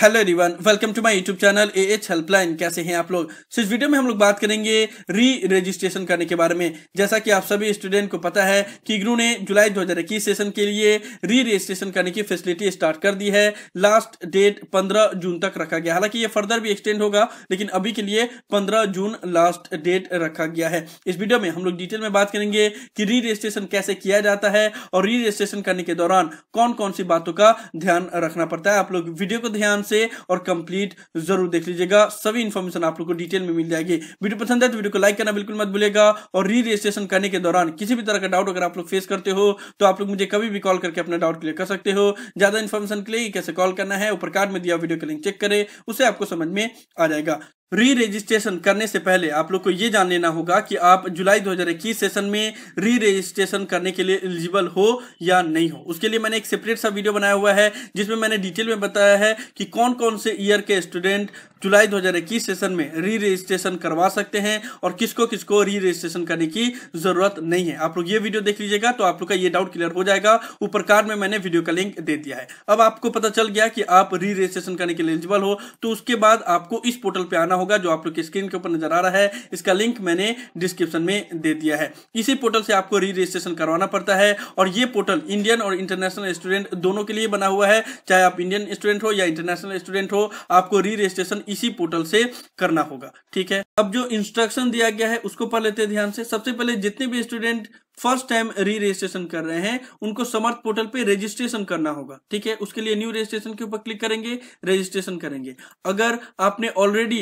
hello everyone welcome to my YouTube channel A H helpline कैसे हैं आप लोग सो इस वीडियो में हम लोग बात करेंगे री रजिस्ट्रेशन करने के बारे में जैसा कि आप सभी स्टूडेंट को पता है कि इग्नू ने जुलाई 2021 सेशन के लिए री रजिस्ट्रेशन करने की फैसिलिटी स्टार्ट कर दी है लास्ट डेट 15 जून तक रखा गया हालांकि ये फर्दर भी एक्सटेंड होगा लेकिन अभी के लिए पंद्रह जून लास्ट डेट रखा गया है इस वीडियो में हम लोग डिटेल में बात करेंगे कि री रजिस्ट्रेशन कैसे किया जाता है और री रजिस्ट्रेशन करने के दौरान कौन कौन सी बातों का ध्यान रखना पड़ता है आप लोग वीडियो को ध्यान से और कंप्लीट जरूर देख लीजिएगा सभी इंफॉर्मेशन आप लोग को डिटेल में मिल जाएगी वीडियो पसंद है तो वीडियो को लाइक करना बिल्कुल मत भूलेगा और री रजिस्ट्रेशन करने के दौरान किसी भी तरह का डाउट अगर आप लोग फेस करते हो तो आप लोग मुझे कभी भी कॉल करके अपना डाउट क्लियर कर सकते हो ज्यादा इन्फॉर्मेशन के लिए कैसे कॉल करना है ऊपर कार्ड में दिया वीडियो का लिंक चेक करें उसे आपको समझ में आ जाएगा री रजिस्ट्रेशन करने से पहले आप लोग को ये जान लेना होगा कि आप जुलाई 2021 सेशन में री रजिस्ट्रेशन करने के लिए एलिजिबल हो या नहीं हो उसके लिए मैंने एक सेपरेट सा वीडियो बनाया हुआ है जिसमें मैंने डिटेल में बताया है कि कौन कौन से ईयर के स्टूडेंट जुलाई 2021 सेशन में री रजिस्ट्रेशन करवा सकते हैं और किसको किसको री रजिस्ट्रेशन करने की जरूरत नहीं है आप लोग ये वीडियो देख लीजिएगा तो आप लोग का ये डाउट क्लियर हो जाएगा ऊपर कार्ड में मैंने वीडियो का लिंक दे दिया है अब आपको पता चल गया कि आप री रजिस्ट्रेशन करने के लिए एलिजिबल हो तो उसके बाद आपको इस पोर्टल पर आना होगा जो आप लोग की स्क्रीन के ऊपर नजर आ रहा है इसका लिंक मैंने डिस्क्रिप्शन में दे दिया है इसी पोर्टल से आपको री रजिस्ट्रेशन करवाना पड़ता है और ये पोर्टल इंडियन और इंटरनेशनल स्टूडेंट दोनों के लिए बना हुआ है चाहे आप इंडियन स्टूडेंट हो या इंटरनेशनल स्टूडेंट हो आपको री रजिस्ट्रेशन इसी पोर्टल से करना होगा ठीक है अब जो इंस्ट्रक्शन दिया गया है उसको पढ़ लेते हैं ध्यान से सबसे पहले जितने भी student first time re registration कर रहे हैं उनको समर्थ पोर्टल पे रजिस्ट्रेशन करना होगा ठीक है उसके लिए न्यू रजिस्ट्रेशन के ऊपर क्लिक करेंगे रजिस्ट्रेशन करेंगे अगर आपने ऑलरेडी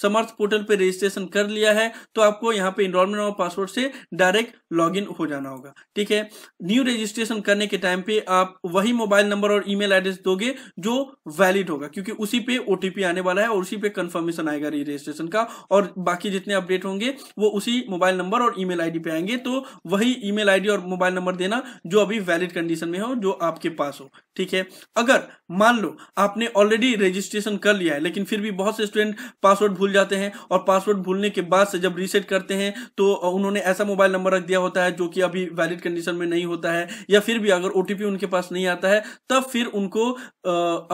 समर्थ पोर्टल पे रजिस्ट्रेशन कर लिया है तो आपको यहाँ पे इनरोलमेंट और पासवर्ड से डायरेक्ट लॉगिन हो जाना होगा ठीक है न्यू रजिस्ट्रेशन करने के टाइम पे आप वही मोबाइल नंबर और ईमेल एड्रेस दोगे जो वैलिड होगा क्योंकि उसी पे ओटीपी आने वाला है और उसी पे कंफर्मेशन आएगा री रजिस्ट्रेशन का और बाकी जितने अपडेट होंगे वो उसी मोबाइल नंबर और ईमेल आईडी पे आएंगे तो वही ईमेल आईडी और मोबाइल नंबर देना जो अभी वैलिड कंडीशन में हो जो आपके पास हो ठीक है अगर मान लो आपने ऑलरेडी रजिस्ट्रेशन कर लिया है लेकिन फिर भी बहुत से स्टूडेंट पासवर्ड भूल जाते हैं और पासवर्ड भूलने के बाद से जब रीसेट करते हैं तो उन्होंने ऐसा मोबाइल नंबर रख दिया होता है जो कि अभी वैलिड कंडीशन में नहीं होता है या फिर भी अगर ओटीपी उनके पास नहीं आता है तब फिर उनको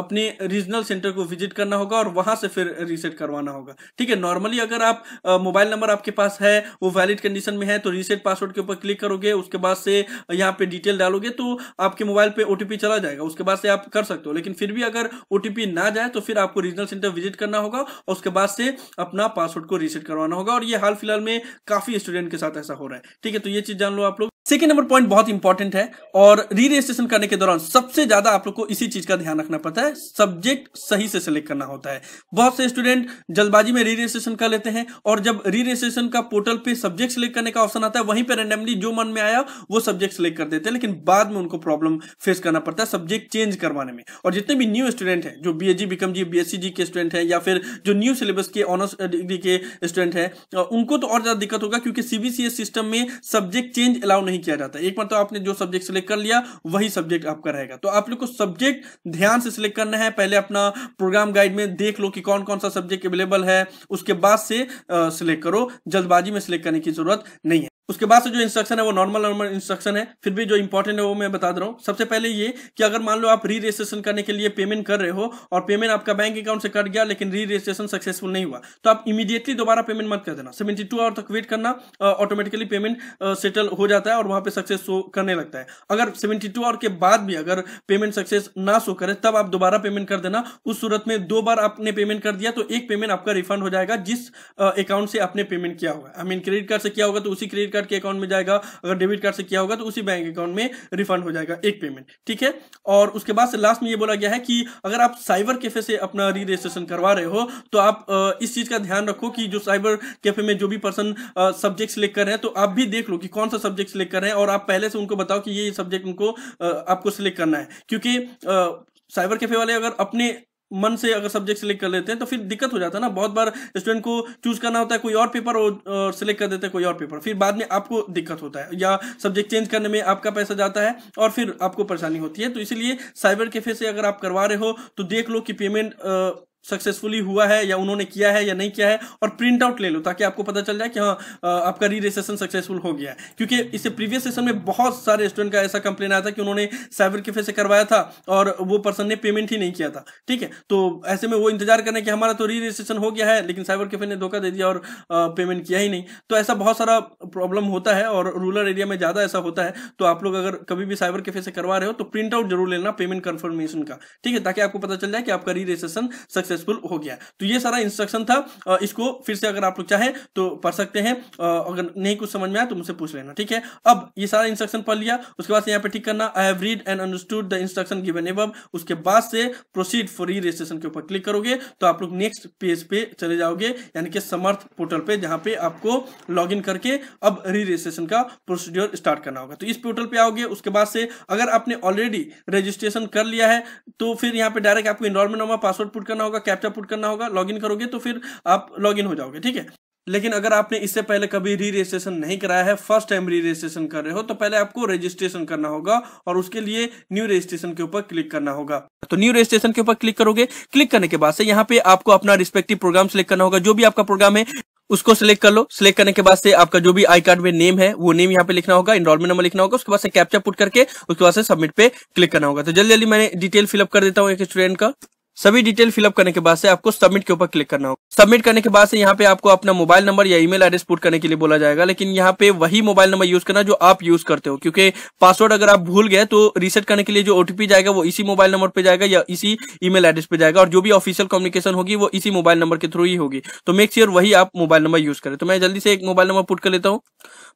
अपने रीजनल सेंटर को विजिट करना होगा और वहां से फिर रीसेट करवाना होगा ठीक है नॉर्मली अगर आप मोबाइल नंबर आपके पास है वो वैलिड कंडीशन में है तो रीसेट पासवर्ड के ऊपर क्लिक करोगे उसके बाद से यहाँ पे डिटेल डालोगे तो आपके मोबाइल पे ओटीपी चला जाएगा उसके बाद से आप कर सकते हो लेकिन फिर भी अगर ओटीपी ना जाए तो फिर आपको रीजनल सेंटर विजिट करना होगा और उसके बाद से अपना पासवर्ड को रीसेट करवाना होगा और ये हाल फिलहाल में काफी स्टूडेंट के साथ ऐसा हो रहा है ठीक है तो ये चीज जान लो आप लोग सेकेंड नंबर पॉइंट बहुत इंपॉर्टेंट है और री रजिस्ट्रेशन करने के दौरान सबसे ज्यादा आप लोग को इसी चीज का ध्यान रखना पड़ता है सब्जेक्ट सही से सिलेक्ट करना होता है बहुत से स्टूडेंट जल्दबाजी में री रजिस्ट्रेशन कर लेते हैं और जब री रजिस्ट्रेशन का पोर्टल पे सब्जेक्ट सिलेक्ट करने का ऑप्शन आता है वहीं पर रेंडमली जो मन में आया वो सब्जेक्ट सिलेक्ट कर देते हैं लेकिन बाद में उनको प्रॉब्लम फेस करना पड़ता है सब्जेक्ट चेंज करवाने में और जितने भी न्यू स्टूडेंट है जो B H G BCom G B S C G के स्टूडेंट है या फिर जो न्यू सिलेबस के ऑनर्स डिग्री के स्टूडेंट है उनको तो और ज्यादा दिक्कत होगा क्योंकि सीबीसीएस सिस्टम में सब्जेक्ट चेंज अलाउ नहीं नहीं किया जाता एक मतलब आपने जो सब्जेक्ट सेलेक्ट कर लिया वही सब्जेक्ट आपका रहेगा तो आप लोग को सब्जेक्ट ध्यान से सिलेक्ट करना है पहले अपना प्रोग्राम गाइड में देख लो कि कौन कौन सा सब्जेक्ट अवेलेबल है उसके बाद से सिलेक्ट करो जल्दबाजी में सिलेक्ट करने की जरूरत नहीं है उसके बाद से जो इंस्ट्रक्शन है वो नॉर्मल नॉर्मल इंस्ट्रक्शन है फिर भी जो इंपॉर्टेंट है वो मैं बता दे रहा हूँ सबसे पहले ये कि अगर मान लो आप री रजिस्ट्रेशन करने के लिए पेमेंट कर रहे हो और पेमेंट आपका बैंक अकाउंट से कट गया लेकिन री रजिस्ट्रेशन सक्सेसफुल नहीं हुआ तो आप इमीडिएटली दोबारा पेमेंट मत कर देना सेवेंटी टू आवर तक वेट करना ऑटोमेटिकली पेमेंट सेटल हो जाता है और वहां पर सक्सेस शो करने लगता है अगर सेवेंटी टू आवर के बाद भी अगर पेमेंट सक्सेस ना शो करे तब आप दोबारा पेमेंट कर देना उस सूरत में दो बार आपने पेमेंट कर दिया तो एक पेमेंट आपका रिफंड हो जाएगा जिस अकाउंट से आपने पेमेंट किया हुआ आई मीन क्रेडिट कार्ड से किया होगा तो उसी क्रेडिट कार्ड के अकाउंट में जाएगा अगर डेबिट कार्ड से किया होगा तो उसी बैंक अकाउंट में रिफंड हो जाएगा एक पेमेंट ठीक है और उसके बाद से लास्ट में ये बोला गया है कि अगर आप साइबर कैफे से अपना री रजिस्ट्रेशन करवा रहे हो तो आप इस चीज का ध्यान रखो कि जो साइबर कैफे में जो भी पर्सन सब्जेक्ट सिलेक्ट कर रहे हैं तो आप भी देख लो कि कौन सा सब्जेक्ट सिलेक्ट कर रहे हैं और आप पहले से उनको बताओ कि ये सब्जेक्ट उनको आपको सिलेक्ट करना है क्योंकि साइबर कैफे वाले अगर अपने मन से अगर सब्जेक्ट सेलेक्ट कर लेते हैं तो फिर दिक्कत हो जाता है ना बहुत बार स्टूडेंट को चूज करना होता है कोई और पेपर और सेलेक्ट कर देते हैं कोई और पेपर फिर बाद में आपको दिक्कत होता है या सब्जेक्ट चेंज करने में आपका पैसा जाता है और फिर आपको परेशानी होती है तो इसीलिए साइबर कैफे से अगर आप करवा रहे हो तो देख लो कि पेमेंट सक्सेसफुली हुआ है या उन्होंने किया है या नहीं किया है और प्रिंट आउट ले लो ताकि आपको पता चल जाए कि हाँ आपका री रेसेशन सक्सेसफुल हो गया है क्योंकि इससे प्रीवियस सेशन में बहुत सारे स्टूडेंट का ऐसा कंप्लेन आया था कि उन्होंने साइबर कैफे से करवाया था और वो पर्सन ने पेमेंट ही नहीं किया था ठीक है तो ऐसे में वो इंतजार करें कि हमारा तो री रजिस्ट्रेशन हो गया है लेकिन साइबर कैफे ने धोखा दे दिया और पेमेंट किया ही नहीं तो ऐसा बहुत सारा प्रॉब्लम होता है और रूरल एरिया में ज़्यादा ऐसा होता है तो आप लोग अगर कभी भी साइबर कैफे से करवा रहे हो तो प्रिंट आउट जरूर लेना पेमेंट कन्फर्मेशन का ठीक है ताकि आपको पता चल जाए कि आपका री रजिस्ट्रेशन सक्सेस सक्सेसफुल हो गया तो ये सारा इंस्ट्रक्शन था इसको फिर से अगर आप लोग चाहें तो पढ़ सकते हैं अगर नहीं कुछ समझ में आया तो मुझसे पूछ लेना ठीक है अब ये सारा इंस्ट्रक्शन पढ़ लिया उसके बाद यहाँ पे ठीक करना I have read and understood the instruction given above उसके बाद से प्रोसीड फॉर री रजिस्ट्रेशन के ऊपर क्लिक करोगे तो आप लोग नेक्स्ट पेज पे चले जाओगे यानी कि समर्थ पोर्टल पे जहाँ पे आपको लॉग करके अब री रजिस्ट्रेशन का प्रोसीड्योर स्टार्ट करना होगा तो इस पोर्टल पे आओगे उसके बाद से अगर आपने ऑलरेडी रजिस्ट्रेशन कर लिया है तो फिर यहाँ पे डायरेक्ट आपको इनरोलमेंट नंबर पासवर्ड पुट करना होगा होगा कैप्चा पुट करना होगा लॉगिन करोगे तो फिर आप लॉगिन हो जाओगे ठीक है लेकिन अगर आपने इससे पहले कभी री रजिस्ट्रेशन नहीं कराया है फर्स्ट टाइम री रजिस्ट्रेशन कर रहे हो तो पहले आपको रजिस्ट्रेशन करना होगा और उसके लिए न्यू रजिस्ट्रेशन के ऊपर क्लिक करना होगा तो न्यू रजिस्ट्रेशन के ऊपर क्लिक करोगे क्लिक करने के बाद से यहाँ पे आपको अपना रिस्पेक्टिव प्रोग्राम सेलेक्ट करना होगा जो भी आपका प्रोग्राम है उसको सिलेक्ट कर लो सिलेक्ट करने के बाद से आपका जो भी आई कार्ड में नेम है वो नेम यहाँ पे लिखना होगा इनरोलमेंट नंबर लिखना होगा उसके बाद से कैप्चा पुट करके उसके बाद से सबमिट पे क्लिक करना होगा तो जल्दी जल्दी मैंने डिटेल फिलअप कर देता हूँ एक स्टूडेंट का सभी डिटेल फिलअप करने के बाद से आपको सबमिट के ऊपर क्लिक करना होगा सबमिट करने के बाद से यहाँ पे आपको अपना मोबाइल नंबर या ईमेल एड्रेस पुट करने के लिए बोला जाएगा लेकिन यहाँ पे वही मोबाइल नंबर यूज करना जो आप यूज करते हो क्योंकि पासवर्ड अगर आप भूल गए तो रिसेट करने के लिए जो ओटीपी जाएगा वो इसी मोबाइल नंबर पर जाएगा या इसी ई एड्रेस पे जाएगा और जो भी ऑफिशियल कम्युनिकेशन होगी वो इसी मोबाइल नंबर के थ्रू ही होगी तो मेक श्योर वही आप मोबाइल नंबर यूज करें तो मैं जल्दी से एक मोबाइल नंबर पुट कर लेता हूँ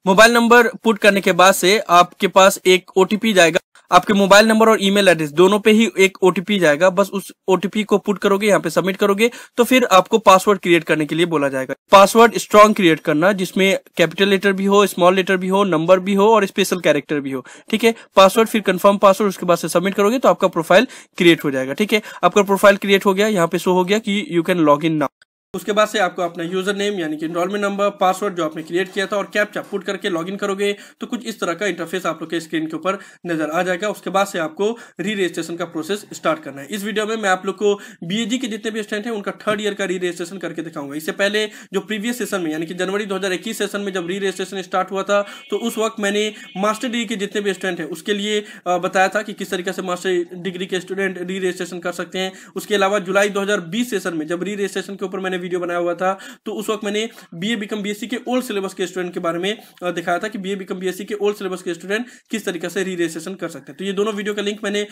मोबाइल नंबर पुट करने के बाद से आपके पास एक ओटीपी जाएगा आपके मोबाइल नंबर और ईमेल एड्रेस दोनों पे ही एक ओटीपी जाएगा बस उस ओटीपी ओटीपी को पुट करोगे यहाँ पे सबमिट करोगे तो फिर आपको पासवर्ड क्रिएट करने के लिए बोला जाएगा पासवर्ड स्ट्रॉन्ग क्रिएट करना जिसमें कैपिटल लेटर भी हो स्मॉल लेटर भी हो नंबर भी हो और स्पेशल कैरेक्टर भी हो ठीक है पासवर्ड फिर कंफर्म पासवर्ड उसके बाद से सबमिट करोगे तो आपका प्रोफाइल क्रिएट हो जाएगा ठीक है आपका प्रोफाइल क्रिएट हो गया यहाँ पे शो हो गया कि you can log in now उसके बाद से आपको अपना यूजर नेम यानी कि इनरोलमेंट नंबर पासवर्ड जो आपने क्रिएट किया था और कैप्चा पुट करके लॉगिन करोगे तो कुछ इस तरह का इंटरफेस आप लोग के स्क्रीन के ऊपर नजर आ जाएगा उसके बाद से आपको री रजिस्ट्रेशन का प्रोसेस स्टार्ट करना है इस वीडियो में मैं आप लोग को बी के जितने भी स्टूडेंट हैं उनका थर्ड ईयर का री रजिस्ट्रेशन करके दिखाऊंगा इससे पहले जो प्रीवियस सेशन में यानी कि जनवरी दो सेशन में जब री रजिस्ट्रेशन स्टार्ट हुआ था तो उस वक्त मैंने मास्टर डिग्री के जितने भी स्टूडेंट हैं उसके लिए बताया था कि किस तरीके से मास्टर डिग्री के स्टूडेंट री रजिस्ट्रेशन कर सकते हैं उसके अलावा जुलाई दो सेशन में जब री रजिस्ट्रेशन के ऊपर मैंने वीडियो बनाया हुआ था तो उस वक्त मैंने बी ए बिकम बी के ओल्ड सिलेबस के स्टूडेंट के बारे में दिखाया था कि बी ए बिकम बी के ओल्ड सिलेबस के स्टूडेंट किस तरीके से री रजिस्ट्रेशन कर सकते हैं तो ये दोनों वीडियो का लिंक मैंने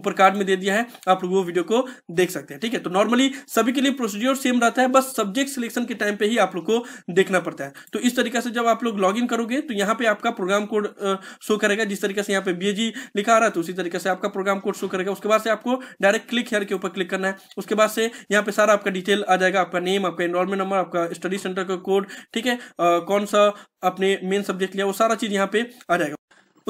ऊपर कार्ड में दे दिया है आप लोग वो वीडियो को देख सकते हैं ठीक है तो नॉर्मली सभी के लिए प्रोसीड्योर सेम रहता है बस सब्जेक्ट सिलेक्शन के टाइम पे ही आप लोग को देखना पड़ता है तो इस तरीके से जब आप लोग लॉग करोगे तो यहाँ पे आपका प्रोग्राम कोड शो करेगा जिस तरीके से यहाँ पे बी लिखा आ रहा है तो उसी तरीके से आपका प्रोग्राम कोड शो करेगा उसके बाद से आपको डायरेक्ट क्लिक हेयर के ऊपर क्लिक करना है उसके बाद से यहाँ पे सारा आपका डिटेल आ जाएगा आपका नेम आपका इनरोलमेंट नंबर आपका स्टडी सेंटर का कोड ठीक है कौन सा आपने मेन सब्जेक्ट लिया वो सारा चीज़ यहाँ पे आ जाएगा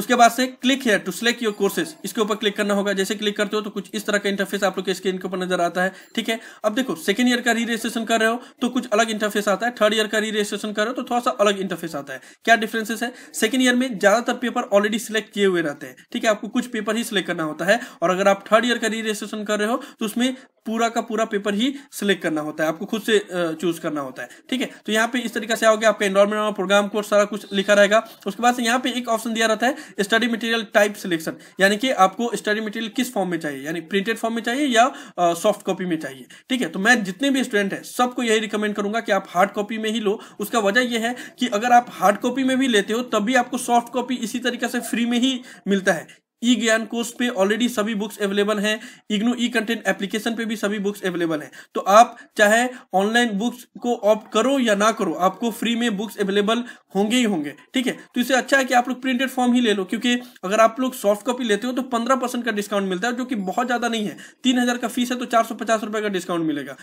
उसके बाद से क्लिक है टू सेलेक्ट योर कोर्सेज इसके ऊपर क्लिक करना होगा जैसे क्लिक करते हो तो कुछ इस तरह का इंटरफेस आप लोग के स्क्रीन के ऊपर नजर आता है ठीक है अब देखो सेकंड ईयर का री रजिस्ट्रेशन कर रहे हो तो कुछ अलग इंटरफेस आता है थर्ड ईयर का री रजिस्ट्रेशन कर रहे हो तो थोड़ा सा अलग इंटरफेस आता है क्या डिफरेंसेस है सेकंड ईयर में ज्यादातर पेपर ऑलरेडी सिलेक्ट किए हुए रहते हैं ठीक है आपको कुछ पेपर ही सिलेक्ट करना होता है और अगर आप थर्ड ईयर का री रजिस्ट्रेशन कर रहे हो तो उसमें पूरा का पूरा पेपर ही सिलेक्ट करना होता है आपको खुद से चूज करना होता है ठीक है तो यहाँ पे इस तरीके से आओगे आपका एनरोलमेंट और प्रोग्राम कोर्स सारा कुछ लिखा रहेगा उसके बाद यहाँ पे एक ऑप्शन दिया रहता है स्टडी मटेरियल टाइप सिलेक्शन यानी कि आपको स्टडी मटेरियल किस फॉर्म में चाहिए यानी प्रिंटेड फॉर्म में चाहिए या सॉफ्ट कॉपी में चाहिए ठीक है तो मैं जितने भी स्टूडेंट है सबको यही रिकमेंड करूंगा कि आप हार्ड कॉपी में ही लो उसका वजह यह है कि अगर आप हार्ड कॉपी में भी लेते हो तभी आपको सॉफ्ट कॉपी इसी तरीके से फ्री में ही मिलता है ई ज्ञान कोर्स पे ऑलरेडी सभी बुक्स अवेलेबल हैं इग्नो ई कंटेंट एप्लीकेशन पे भी सभी बुक्स अवेलेबल हैं तो आप चाहे ऑनलाइन बुक्स को ऑप्ट करो या ना करो आपको फ्री में बुक्स अवेलेबल होंगे ही होंगे ठीक है तो इससे अच्छा है कि आप लोग प्रिंटेड फॉर्म ही ले लो क्योंकि अगर आप लोग सॉफ्ट कॉपी लेते हो तो पंद्रह परसेंट का डिस्काउंट मिलता है जो कि बहुत ज्यादा नहीं है तीन हजार का फीस है तो चार सौ पचास रुपए का डिस्काउंट मिलेगा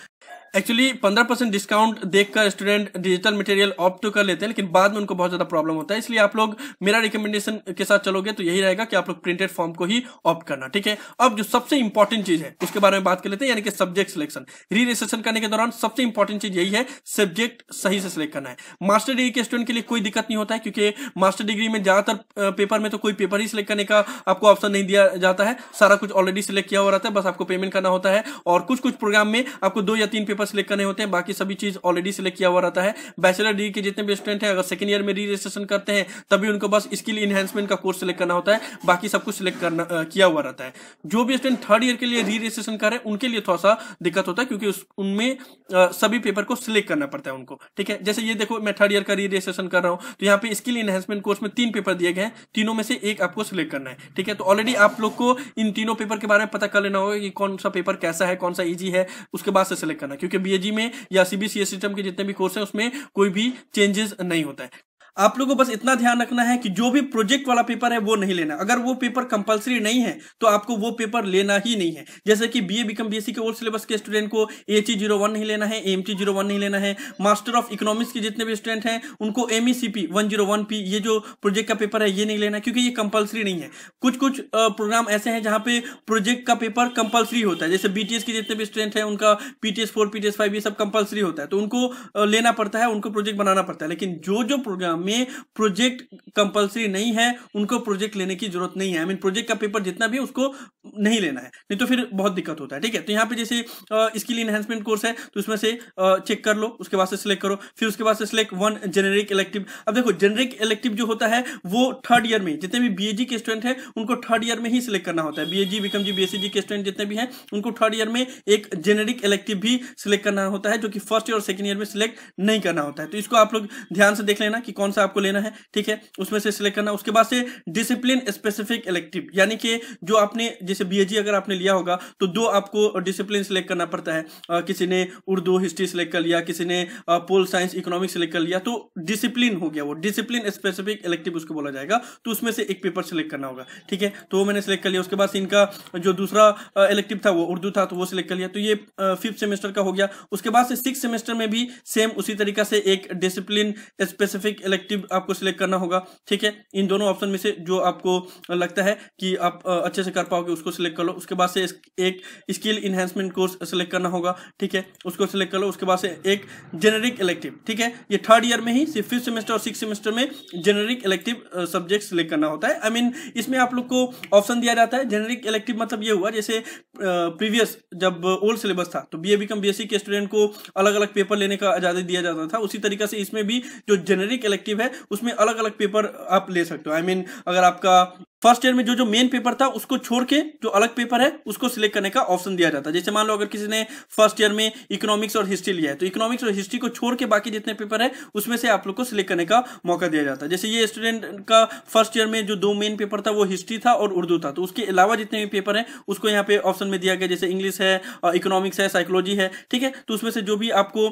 एक्चुअली पंद्रह परसेंट डिस्काउंट देखकर स्टूडेंट डिजिटल मटेरियल ऑप्ट तो कर लेते हैं लेकिन बाद में उनको बहुत ज्यादा प्रॉब्लम होता है इसलिए आप लोग मेरा रिकमेंडेशन के साथ चलोगे तो यही रहेगा कि आप लोग प्रिंटेड फॉर्म को ही ऑप्ट करना ठीक है अब जो सबसे इंपॉर्टेंट चीज है उसके बारे में बात कर लेते हैं यानी कि सब्जेक्ट सिलेक्शन री रिसेशन करने के दौरान सबसे इंपॉर्टेंट चीज यही है सब्जेक्ट सही से सिलेक्ट करना है मास्टर डिग्री के स्टूडेंट के लिए कोई दिक्कत नहीं होता है क्योंकि मास्टर डिग्री में ज्यादातर पेपर में तो कोई पेपर ही सिलेक्ट करने का आपको ऑप्शन नहीं दिया जाता है सारा कुछ ऑलरेडी सिलेक्ट किया हो रहा है बस आपको पेमेंट करना होता है और कुछ कुछ प्रोग्राम में आपको दो या तीन पेपर पेपर सिलेक्ट करने होते हैं बाकी सभी चीज ऑलरेडी सिलेक्ट किया हुआ रहता है बैचलर डिग्री के जितने भी स्टूडेंट है अगर सेकंड ईयर में रजिस्ट्रेशन करते हैं तभी उनको बस स्किल इन्हेंसमेंट का कोर्स सिलेक्ट करना होता है बाकी सब कुछ सिलेक्ट करना किया हुआ रहता है जो भी स्टूडेंट थर्ड ईयर के लिए री रजिस्ट्रेशन करें उनके लिए थोड़ा सा दिक्कत होता है क्योंकि उनमें सभी पेपर को सिलेक्ट करना पड़ता है उनको ठीक है जैसे ये देखो मैं थर्ड ईयर का री रजिस्ट्रेशन कर रहा हूँ तो यहाँ पे स्किल इन्हेंसमेंट कोर्स में तीन पेपर दिए गए हैं तीनों में से एक आपको सिलेक्ट करना है ठीक है तो ऑलरेडी आप लोग को इन तीनों पेपर के बारे में पता कर लेना होगा कि कौन सा पेपर कैसा है कौन सा ईजी है उसके बाद से सिलेक्ट करना क्योंकि बी में या सीबीसीए सिस्टम के जितने भी कोर्स है उसमें कोई भी चेंजेस नहीं होता है आप लोगों को बस इतना ध्यान रखना है कि जो भी प्रोजेक्ट वाला पेपर है वो नहीं लेना अगर वो पेपर कंपलसरी नहीं है तो आपको वो पेपर लेना ही नहीं है जैसे कि बी ए बीकम बीएससी के ओल्ड सिलेबस के स्टूडेंट को ए जीरो वन नहीं लेना है एम टी जीरो वन नहीं लेना है मास्टर ऑफ इकोनॉमिक्स के जितने भी स्टूडेंट हैं उनको M E C P one zero one P ये जो प्रोजेक्ट का पेपर है ये नहीं लेना क्योंकि ये कंपलसरी नहीं है कुछ कुछ प्रोग्राम ऐसे हैं जहाँ पे प्रोजेक्ट का पेपर कंपलसरी होता है जैसे बीटीएस के जितने भी स्टूडेंट हैं उनका पीटीएस फोर पीटीएस फाइव ये सब कंपलसरी होता है तो उनको लेना पड़ता है उनको प्रोजेक्ट बनाना पड़ता है लेकिन जो जो प्रोग्राम में प्रोजेक्ट कंपलसरी नहीं है उनको प्रोजेक्ट लेने की जरूरत नहीं है आई मीन प्रोजेक्ट का पेपर जितना भी उसको नहीं लेना है नहीं तो फिर बहुत दिक्कत होता है ठीक है तो यहाँ पे जैसे इसके लिए इन्हेंसमेंट कोर्स है तो उसमें से चेक कर लो उसके बाद से सिलेक्ट करो फिर उसके बाद से सिलेक्ट वन जेनेरिक इलेक्टिव अब देखो जेनेरिक इलेक्टिव जो होता है वो थर्ड ईयर में जितने भी बी के स्टूडेंट है उनको थर्ड ईयर में ही सिलेक्ट करना होता है B BCom G BCom BSc के स्टूडेंट जितने भी हैं उनको थर्ड ईयर में एक जेनेरिक इलेक्टिव भी सिलेक्ट करना होता है जो कि फर्स्ट ईयर और सेकंड ईयर में सिलेक्ट नहीं करना होता है तो इसको आप लोग ध्यान से देख लेना कि कौन सा आपको लेना है ठीक है उसमें से सिलेक्ट करना उसके बाद से डिसिप्लिन स्पेसिफिक इलेक्टिव यानी कि जो आपने जैसे जैसे बी अगर आपने लिया होगा तो दो आपको डिसिप्लिन सेलेक्ट करना पड़ता है किसी ने उर्दू हिस्ट्री सेलेक्ट कर लिया किसी ने पोल साइंस इकोनॉमिक्स सेलेक्ट कर लिया तो डिसिप्लिन हो गया वो डिसिप्लिन स्पेसिफिक इलेक्टिव उसको बोला जाएगा तो उसमें से एक पेपर सेलेक्ट करना होगा ठीक है तो वो मैंने सेलेक्ट कर लिया उसके बाद इनका जो दूसरा इलेक्टिव था वो उर्दू था तो वो सिलेक्ट कर लिया तो ये फिफ्थ सेमेस्टर का हो गया उसके बाद से सिक्स सेमेस्टर में भी सेम उसी तरीका से एक डिसिप्लिन स्पेसिफिक इलेक्टिव आपको सिलेक्ट करना होगा ठीक है इन दोनों ऑप्शन में से जो आपको लगता है कि आप अच्छे से कर पाओगे उसको सेलेक्ट कर लो उसके बाद से एक स्किल इन्हेंसमेंट कोर्स सेलेक्ट करना होगा ठीक है उसको सेलेक्ट कर लो उसके बाद से एक जेनेरिक इलेक्टिव ठीक है ये थर्ड ईयर में ही सिर्फ फिफ्थ सेमेस्टर और सिक्स सेमेस्टर में जेनेरिक इलेक्टिव सब्जेक्ट सेलेक्ट करना होता है आई I मीन mean, इसमें आप लोग को ऑप्शन दिया जाता है जेनेरिक इलेक्टिव मतलब ये हुआ जैसे प्रीवियस जब ओल्ड सिलेबस था तो बी ए बीकम बी के स्टूडेंट को अलग अलग पेपर लेने का आज़ादी दिया जाता था उसी तरीके से इसमें भी जो जेनेरिक इलेक्टिव है उसमें अलग अलग पेपर आप ले सकते हो आई मीन अगर आपका फर्स्ट ईयर में जो जो मेन पेपर था उसको छोड़ के जो अलग पेपर है उसको सिलेक्ट करने का ऑप्शन दिया जाता है जैसे मान लो अगर किसी ने फर्स्ट ईयर में इकोनॉमिक्स और हिस्ट्री लिया है तो इकोनॉमिक्स और हिस्ट्री को छोड़ के बाकी जितने पेपर है उसमें से आप लोग को सिलेक्ट करने का मौका दिया जाता है जैसे ये स्टूडेंट का फर्स्ट ईयर में जो दो मेन पेपर था वो हिस्ट्री था और उर्दू था तो उसके अलावा जितने भी पेपर हैं उसको यहाँ पे ऑप्शन में दिया गया जैसे इंग्लिश है इकोनॉमिक्स है साइकोलॉजी है ठीक है तो उसमें से जो भी आपको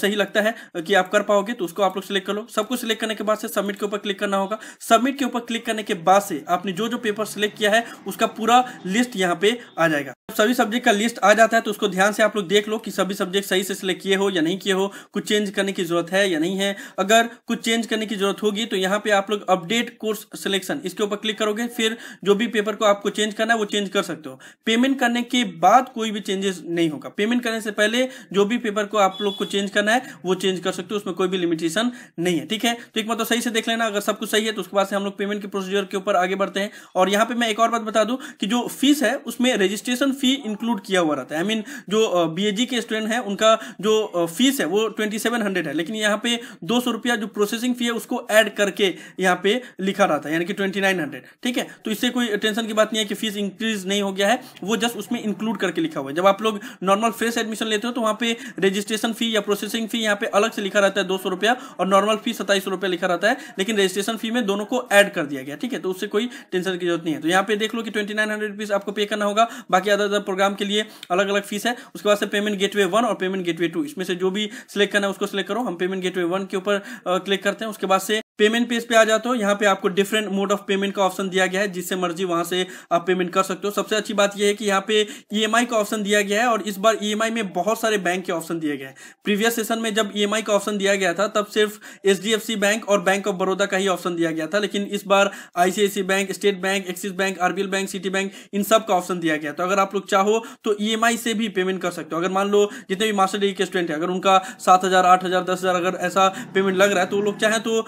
सही लगता है कि आप कर पाओगे तो उसको आप लोग सिलेक्ट कर लो सबको सिलेक्ट करने के बाद से सबमिट के ऊपर क्लिक करना होगा सबमिट के ऊपर क्लिक करने के बाद से आपने आपने जो जो पेपर सेलेक्ट किया है उसका पूरा लिस्ट यहाँ पे आ जाएगा सभी सब्जेक्ट का लिस्ट आ जाता है तो उसको ध्यान से आप लोग देख लो कि सभी सब्जेक्ट सही से सिलेक्ट किए हो या नहीं किए हो कुछ चेंज करने की जरूरत है या नहीं है अगर कुछ चेंज करने की जरूरत होगी तो यहाँ पे आप लोग अपडेट कोर्स सिलेक्शन इसके ऊपर क्लिक करोगे फिर जो भी पेपर को आपको चेंज करना है वो चेंज कर सकते हो पेमेंट करने के बाद कोई भी चेंजेस नहीं होगा पेमेंट करने से पहले जो भी पेपर को आप लोग को चेंज करना है वो चेंज कर सकते हो उसमें कोई भी लिमिटेशन नहीं है ठीक है तो एक मतलब सही से देख लेना अगर सब कुछ सही है तो उसके बाद से हम लोग पेमेंट के प्रोसीजर के ऊपर आगे बढ़ते हैं जाते हैं और यहाँ पे मैं एक और बात बता दूँ कि जो फीस है उसमें रजिस्ट्रेशन फी इंक्लूड किया हुआ रहता है आई I मीन mean, जो बी के स्टूडेंट हैं उनका जो फीस है वो ट्वेंटी है लेकिन यहाँ पे दो जो प्रोसेसिंग फी है उसको ऐड करके यहाँ पे लिखा रहता है यानी कि ट्वेंटी ठीक है तो इससे कोई टेंशन की बात नहीं है कि फीस इंक्रीज नहीं हो गया है वो जस्ट उसमें इंक्लूड करके लिखा हुआ है जब आप लोग नॉर्मल फ्रेश एडमिशन लेते हो तो वहाँ पे रजिस्ट्रेशन फी या प्रोसेसिंग फी यहाँ पे अलग से लिखा रहता है दो सौ रुपया और नॉर्मल फी सत्ताईस रुपया लिखा रहता है लेकिन रजिस्ट्रेशन फी में दोनों को ऐड कर दिया गया ठीक है तो उससे कोई टेंशन की जरूरत नहीं है तो यहाँ पे देख लो कि ट्वेंटी नाइन हंड्रेड रुपीज़ आपको पे करना होगा बाकी अदर अदर प्रोग्राम के लिए अलग अलग फीस है उसके बाद से पेमेंट गेट वन और पेमेंट गेट टू इसमें से जो भी सिलेक्ट करना है उसको सिलेक्ट करो हम पेमेंट गेट वन के ऊपर क्लिक करते हैं उसके बाद से पेमेंट पेज पे आ जाते हो यहाँ पे आपको डिफरेंट मोड ऑफ पेमेंट का ऑप्शन दिया गया है जिससे मर्जी वहां से आप पेमेंट कर सकते हो सबसे अच्छी बात यह है कि यहाँ पे ई e का ऑप्शन दिया गया है और इस बार ई e में बहुत सारे बैंक के ऑप्शन दिए गए हैं प्रीवियस सेशन में जब ई e का ऑप्शन दिया गया था तब सिर्फ एच बैंक और बैंक ऑफ बड़ौदा का ही ऑप्शन दिया गया था लेकिन इस बार ICICI bank State Bank Axis Bank RBL Bank Citi Bank इन सब का ऑप्शन दिया गया तो अगर आप लोग चाहो तो ई से भी पेमेंट कर सकते हो अगर मान लो जितने भी मास्टर डिग्री के स्टूडेंट है अगर उनका सात हजार आठ हजार दस हजार अगर ऐसा पेमेंट लग रहा है तो वो लोग चाहें तो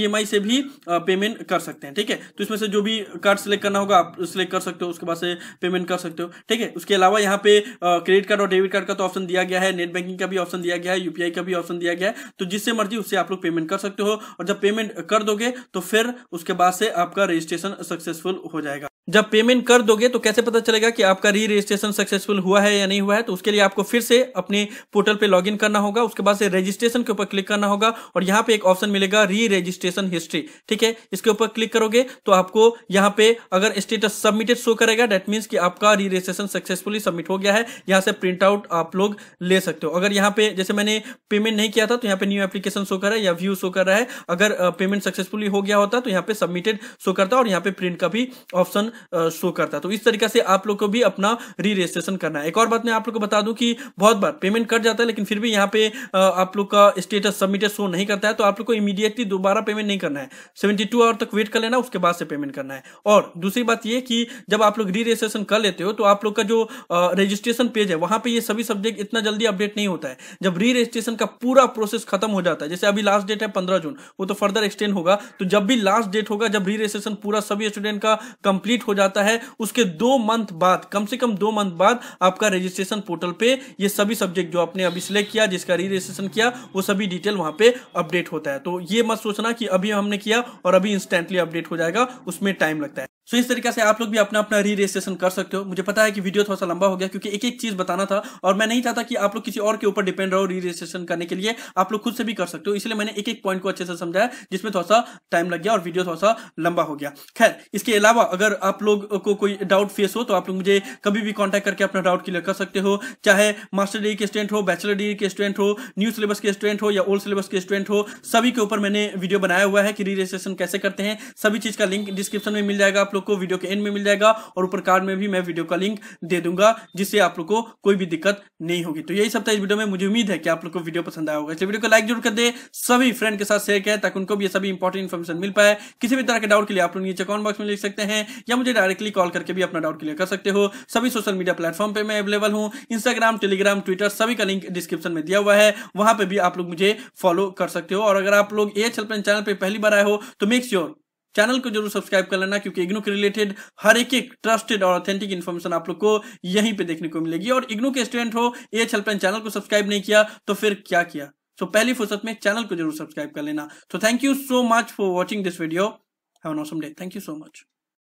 ई e से भी पेमेंट कर सकते हैं ठीक है तो इसमें से जो भी कार्ड सेलेक्ट करना होगा आप सिलेक्ट कर सकते हो उसके बाद से पेमेंट कर सकते हो ठीक है उसके अलावा यहाँ पे क्रेडिट कार्ड और डेबिट कार्ड का तो ऑप्शन दिया गया है नेट बैंकिंग का भी ऑप्शन दिया गया है यूपीआई का भी ऑप्शन दिया गया है तो जिससे मर्जी उससे आप लोग पेमेंट कर सकते हो और जब पेमेंट कर दोगे तो फिर उसके बाद से आपका रजिस्ट्रेशन सक्सेसफुल हो जाएगा जब पेमेंट कर दोगे तो कैसे पता चलेगा कि आपका री रजिस्ट्रेशन सक्सेसफुल हुआ है या नहीं हुआ है तो उसके लिए आपको फिर से अपने पोर्टल पे लॉगिन करना होगा उसके बाद से रजिस्ट्रेशन के ऊपर क्लिक करना होगा और यहाँ पे एक ऑप्शन मिलेगा री रजिस्ट्रेशन रजिस्ट्रेशन हिस्ट्री ठीक है इसके ऊपर क्लिक करोगे तो आपको यहाँ पे अगर स्टेटस सबमिटेड शो करेगा डेट मीन्स कि आपका री रजिस्ट्रेशन सक्सेसफुली सबमिट हो गया है यहाँ से प्रिंट आउट आप लोग ले सकते हो अगर यहाँ पे जैसे मैंने पेमेंट नहीं किया था तो यहाँ पे न्यू एप्लीकेशन शो कर रहा है या व्यू शो कर रहा है अगर पेमेंट सक्सेसफुली हो गया होता तो यहाँ पे सबमिटेड शो करता और यहाँ पे प्रिंट का भी ऑप्शन शो करता तो इस तरीके से आप लोग को भी अपना री रजिस्ट्रेशन करना है एक और बात मैं आप लोग को बता दूं कि बहुत बार पेमेंट कट जाता है लेकिन फिर भी यहाँ पे आप लोग का स्टेटस सबमिटेड शो नहीं करता है तो आप लोग को इमीडिएटली दोबारा पेमेंट नहीं करना है सेवेंटी टू आवर तक वेट कर लेना उसके बाद से पेमेंट करना है और दूसरी बात ये कि जब आप लोग री रजिस्ट्रेशन कर लेते हो तो आप लोग का जो रजिस्ट्रेशन पेज है वहां पे ये सभी सब्जेक्ट इतना जल्दी अपडेट नहीं होता है जब री रजिस्ट्रेशन का पूरा प्रोसेस खत्म हो जाता है जैसे अभी लास्ट डेट है पंद्रह जून वो तो फर्दर एक्सटेंड होगा तो जब भी लास्ट डेट होगा जब री रजिस्ट्रेशन पूरा सभी स्टूडेंट का कंप्लीट हो जाता है उसके दो मंथ बाद कम से कम दो मंथ बाद आपका रजिस्ट्रेशन पोर्टल पे ये सभी सब्जेक्ट जो आपने अभी सिलेक्ट किया जिसका री रजिस्ट्रेशन किया वो सभी डिटेल वहां पे अपडेट होता है तो ये मत सोचना कि अभी हमने किया और अभी इंस्टेंटली अपडेट हो जाएगा उसमें टाइम लगता है सो इस तरीके से आप लोग भी अपना अपना री रजिस्ट्रेशन कर सकते हो मुझे पता है कि वीडियो थोड़ा सा लंबा हो गया क्योंकि एक एक चीज बताना था और मैं नहीं चाहता कि आप लोग किसी और के ऊपर डिपेंड रहो री रजिस्ट्रेशन करने के लिए आप लोग खुद से भी कर सकते हो इसलिए मैंने एक एक पॉइंट को अच्छे से समझाया जिसमें थोड़ा सा टाइम लग गया और वीडियो थोड़ा सा लंबा हो गया खैर इसके अलावा अगर आप लोग को कोई डाउट फेस हो तो आप लोग मुझे कभी भी कॉन्टैक्ट करके अपना डाउट क्लियर कर सकते हो चाहे मास्टर डिग्री के स्टूडेंट हो बैचलर डिग्री के स्टूडेंट हो न्यू सिलेबस के स्टूडेंट हो या ओल्ड सिलेबस के स्टूडेंट हो सभी के ऊपर मैंने वीडियो बनाया हुआ है कि री रजिस्ट्रेशन कैसे करते हैं सभी चीज का लिंक डिस्क्रिप्शन में मिल जाएगा आप लोग लोग को वीडियो के एंड में मिल जाएगा और ऊपर कार्ड में भी मैं वीडियो का लिंक दे दूंगा जिससे आप लोग को कोई भी दिक्कत नहीं होगी तो यही सब था इस वीडियो में मुझे उम्मीद है कि आप लोग को वीडियो पसंद आया होगा इसलिए वीडियो को लाइक जरूर कर दे सभी फ्रेंड के साथ शेयर करें ताकि उनको भी सभी इंपॉर्टेंट इन्फॉर्मेशन मिल पाए किसी भी तरह के डाउट के लिए आप लोग नीचे कॉमेंट बॉक्स में लिख सकते हैं या मुझे डायरेक्टली कॉल करके भी अपना डाउट क्लियर कर सकते हो सभी सोशल मीडिया प्लेटफॉर्म पर मैं अवेलेबल हूँ इंस्टाग्राम टेलीग्राम ट्विटर सभी का लिंक डिस्क्रिप्शन में दिया हुआ है वहां पर भी आप लोग मुझे फॉलो कर सकते हो और अगर आप लोग एच चैनल पर पहली बार आए हो तो मेक श्योर चैनल को जरूर सब्सक्राइब कर लेना क्योंकि इग्नो के रिलेटेड हर एक एक ट्रस्टेड और ऑथेंटिक इन्फॉर्मेशन आप लोग को यहीं पे देखने को मिलेगी और इग्नो के स्टूडेंट हो एच चैनल को सब्सक्राइब नहीं किया तो फिर क्या किया सो so, पहली फुर्सत में चैनल को जरूर सब्सक्राइब कर लेना तो thank you so much for watching this video have day thank you so much